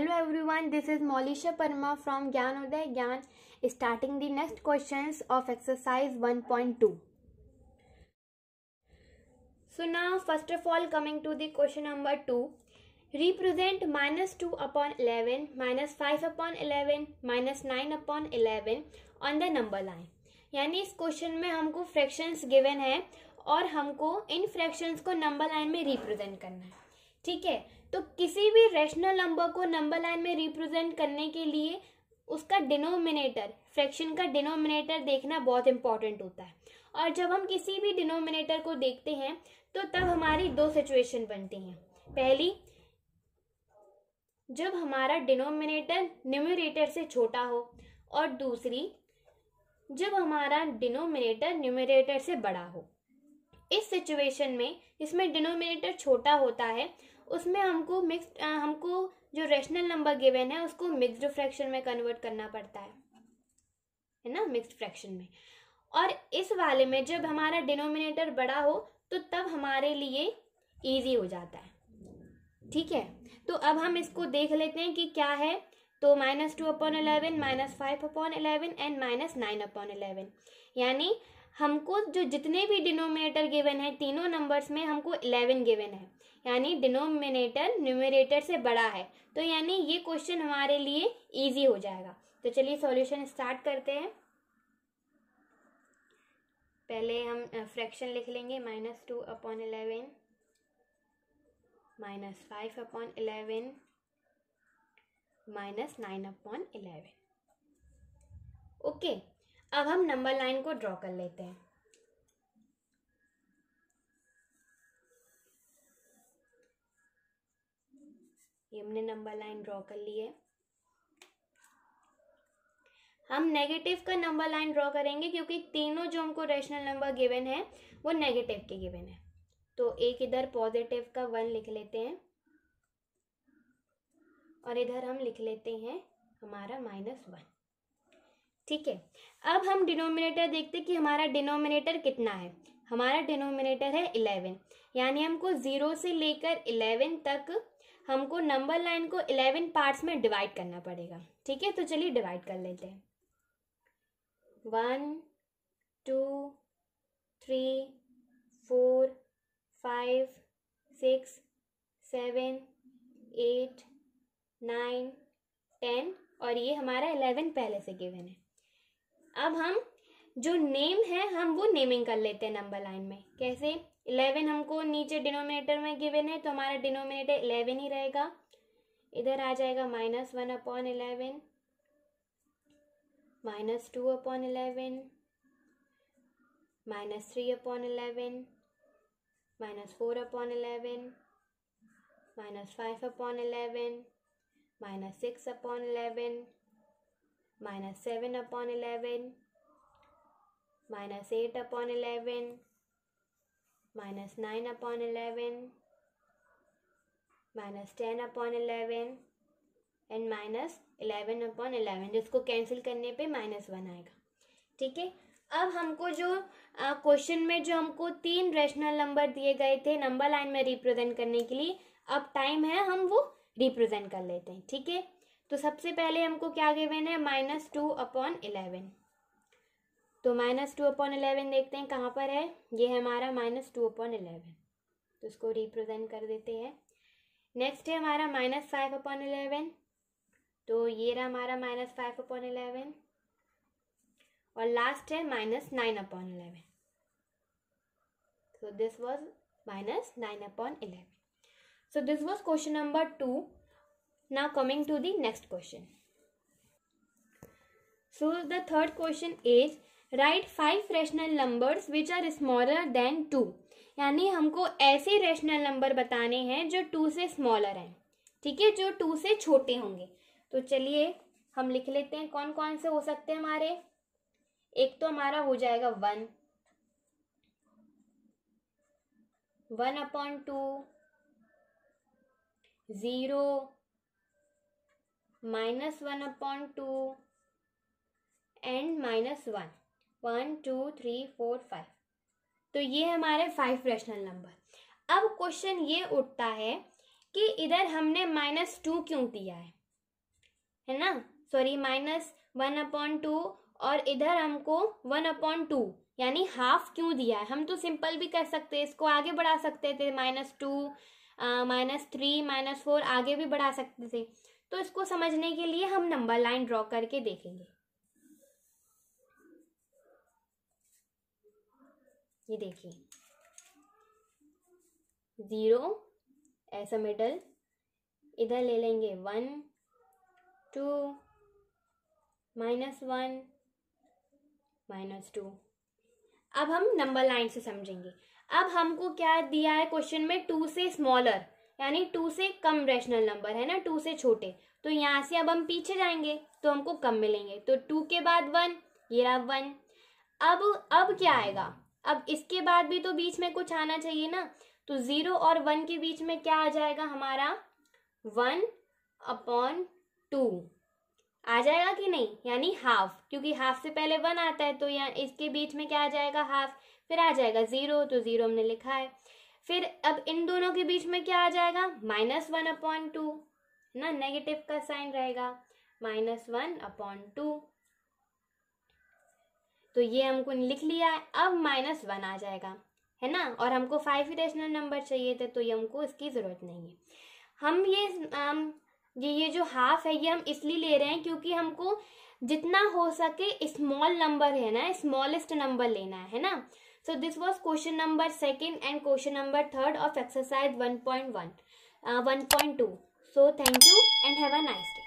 Hello everyone this is Maulisha Parma from Gyan Uday Gyan starting the next questions of exercise 1.2 so now first of all coming to the question number two represent minus two upon eleven minus five upon eleven minus nine upon eleven on the number line यानी इस question में हमको fractions given है और हमको इन fractions को number line में रिप्रेजेंट करना है ठीक है तो किसी भी रेशनल नंबर को नंबर लाइन में रिप्रेजेंट करने के लिए उसका डिनोमिनेटर फ्रैक्शन का डिनोमिनेटर देखना बहुत इंपॉर्टेंट होता है और जब हम किसी भी डिनोमिनेटर को देखते हैं तो तब हमारी दो सिचुएशन बनती हैं पहली जब हमारा डिनोमिनेटर न्यूमिनेटर से छोटा हो और दूसरी जब हमारा डिनोमिनेटर न्यूमिनेटर से बड़ा हो इस सिचुएशन में जिसमें डिनोमिनेटर छोटा होता है उसमें हमको मिक्स हमको जो रेशनल नंबर गिवन है उसको मिक्सड फ्रैक्शन में कन्वर्ट करना पड़ता है है ना मिक्सड फ्रैक्शन में और इस वाले में जब हमारा डिनोमिनेटर बड़ा हो तो तब हमारे लिए ईजी हो जाता है ठीक है तो अब हम इसको देख लेते हैं कि क्या है तो minus two upon eleven minus five upon eleven and minus nine upon eleven यानी हमको जो जितने भी डिनोमिनेटर गिवन है तीनों नंबर्स में हमको इलेवन गिवन है यानी डिनोमिनेटर न्यूमिनेटर से बड़ा है तो यानी ये क्वेश्चन हमारे लिए ईजी हो जाएगा तो चलिए सॉल्यूशन स्टार्ट करते हैं पहले हम फ्रैक्शन लिख लेंगे minus two upon eleven minus five upon eleven minus nine upon eleven okay अब हम नंबर लाइन को ड्रॉ कर लेते हैं ये हमने नंबर लाइन ड्रॉ कर ली है हम नेगेटिव का नंबर लाइन ड्रॉ करेंगे क्योंकि तीनों जो हमको रेशनल नंबर गिवन है वो नेगेटिव के गिवन है तो एक इधर पॉजिटिव का वन लिख लेते हैं और इधर हम लिख लेते हैं हमारा माइनस वन ठीक है अब हम डिनोमिनेटर देखते हैं कि हमारा डिनोमिनेटर कितना है हमारा डिनोमिनेटर है इलेवन यानी हमको ज़ीरो से लेकर इलेवन तक हमको नंबर लाइन को इलेवन पार्ट्स में डिवाइड करना पड़ेगा ठीक है तो चलिए डिवाइड कर लेते हैं one two three four five six seven eight nine ten और ये हमारा इलेवन पहले से गिवन है अब हम जो नेम है हम वो नेमिंग कर लेते हैं नंबर लाइन में कैसे इलेवन हमको नीचे डिनोमिनेटर में गिवन है तो हमारा डिनोमिनेटर इलेवन ही रहेगा इधर आ जाएगा minus one upon eleven minus two upon eleven minus three upon eleven minus four upon eleven minus five upon eleven minus six upon eleven minus seven upon eleven minus eight upon eleven minus nine upon eleven minus ten upon eleven and minus eleven upon eleven जिसको cancel करने पे minus one आएगा ठीक है अब हमको जो question में जो हमको तीन रेशनल नंबर दिए गए थे नंबर लाइन में रिप्रेजेंट करने के लिए अब टाइम है हम वो रिप्रेजेंट कर लेते हैं ठीक है तो सबसे पहले हमको क्या गिवेन है माइनस टू अपॉन इलेवन तो माइनस टू अपॉन इलेवन देखते हैं कहाँ पर है ये है हमारा माइनस टू अपॉन इलेवन तो इसको रिप्रेजेंट कर देते हैं नेक्स्ट है हमारा माइनस फाइव अपॉन इलेवन तो ये रहा हमारा माइनस फाइव अपॉन इलेवन और लास्ट है minus nine upon eleven so this was minus nine upon eleven so this was question number two now coming to the next question so the third question is write five rational numbers which are smaller than two यानी हमको ऐसे rational number बताने हैं जो to से smaller हैं ठीक है जो टू से छोटे होंगे तो चलिए हम लिख लेते हैं कौन कौन से हो सकते हैं हमारे एक तो हमारा हो जाएगा one one upon two zero minus one upon two and minus one one two three four five तो ये हमारे फाइव रेशनल नंबर अब क्वेश्चन ये उठता है कि इधर हमने माइनस टू क्यों दिया है है ना sorry minus one upon two और इधर हमको वन अपॉन टू यानी हाफ क्यों दिया है हम तो सिंपल भी कर सकते हैं इसको आगे बढ़ा सकते थे minus two minus three minus four आगे भी बढ़ा सकते थे तो इसको समझने के लिए हम नंबर लाइन ड्रॉ करके देखेंगे ये देखिए ज़ीरो ऐसा मिडल इधर ले लेंगे one two minus one minus two अब हम नंबर लाइन से समझेंगे अब हमको क्या दिया है क्वेश्चन में टू से स्मॉलर यानी टू से कम रेशनल नंबर है ना टू से छोटे तो यहाँ से अब हम पीछे जाएंगे तो हमको कम मिलेंगे तो टू के बाद वन ये रहा वन अब अब क्या आएगा अब इसके बाद भी तो बीच में कुछ आना चाहिए ना तो ज़ीरो और वन के बीच में क्या आ जाएगा हमारा वन अपॉन टू आ जाएगा कि नहीं यानी हाफ क्योंकि हाफ से पहले वन आता है तो यहाँ इसके बीच में क्या आ जाएगा हाफ फिर आ जाएगा ज़ीरो तो ज़ीरो हमने लिखा है फिर अब इन दोनों के बीच में क्या आ जाएगा माइनस वन अपॉन टू है ना नेगेटिव का साइन रहेगा माइनस वन अपॉन टू तो ये हमको लिख लिया है अब माइनस वन आ जाएगा है ना और हमको फाइव रेशनल नंबर चाहिए थे तो ये हमको इसकी ज़रूरत नहीं है हम ये हम ये ये जो हाफ है ये हम इसलिए ले रहे हैं क्योंकि हमको जितना हो सके स्मॉल नंबर है ना स्मॉलेस्ट नंबर लेना है ना So this was question number second and question number third of exercise 1.1, uh, 1.2. So thank you and have a nice day.